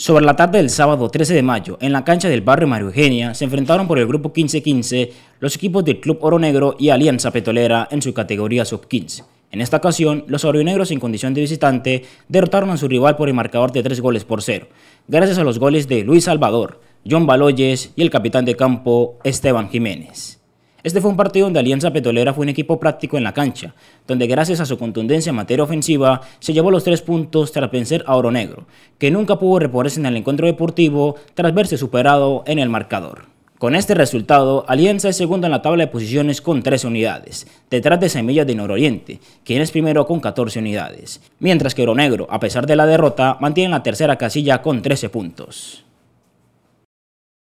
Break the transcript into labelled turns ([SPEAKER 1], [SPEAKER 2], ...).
[SPEAKER 1] Sobre la tarde del sábado 13 de mayo, en la cancha del barrio Mario Eugenia, se enfrentaron por el grupo 15-15 los equipos del Club Oro Negro y Alianza Petolera en su categoría sub-15. En esta ocasión, los Oro Negros, en condición de visitante derrotaron a su rival por el marcador de 3 goles por 0, gracias a los goles de Luis Salvador, John Baloyes y el capitán de campo Esteban Jiménez. Este fue un partido donde Alianza Petrolera fue un equipo práctico en la cancha, donde gracias a su contundencia en materia ofensiva se llevó los tres puntos tras vencer a Oro Negro, que nunca pudo reponerse en el encuentro deportivo tras verse superado en el marcador. Con este resultado, Alianza es segundo en la tabla de posiciones con 13 unidades, detrás de Semillas de Nororiente, quien es primero con 14 unidades, mientras que Oro Negro, a pesar de la derrota, mantiene la tercera casilla con 13 puntos.